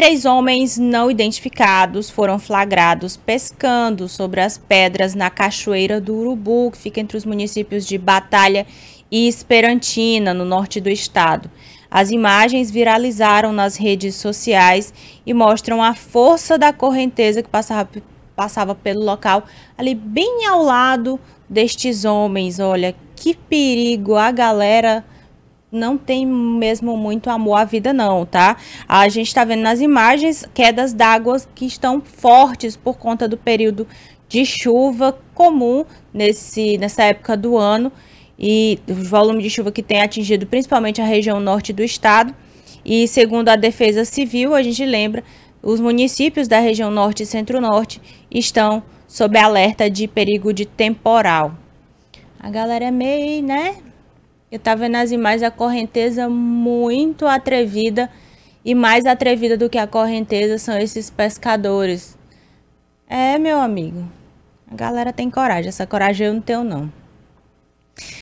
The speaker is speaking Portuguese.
Três homens não identificados foram flagrados pescando sobre as pedras na Cachoeira do Urubu, que fica entre os municípios de Batalha e Esperantina, no norte do estado. As imagens viralizaram nas redes sociais e mostram a força da correnteza que passava, passava pelo local, ali bem ao lado destes homens. Olha que perigo! A galera não tem mesmo muito amor à vida não, tá? A gente está vendo nas imagens quedas d'água que estão fortes por conta do período de chuva comum nesse, nessa época do ano e o volume de chuva que tem atingido principalmente a região norte do estado. E segundo a Defesa Civil, a gente lembra, os municípios da região norte e centro-norte estão sob alerta de perigo de temporal. A galera é meio, né? Eu estava nas imagens a correnteza muito atrevida e mais atrevida do que a correnteza são esses pescadores. É, meu amigo. A galera tem coragem, essa coragem eu não tenho não.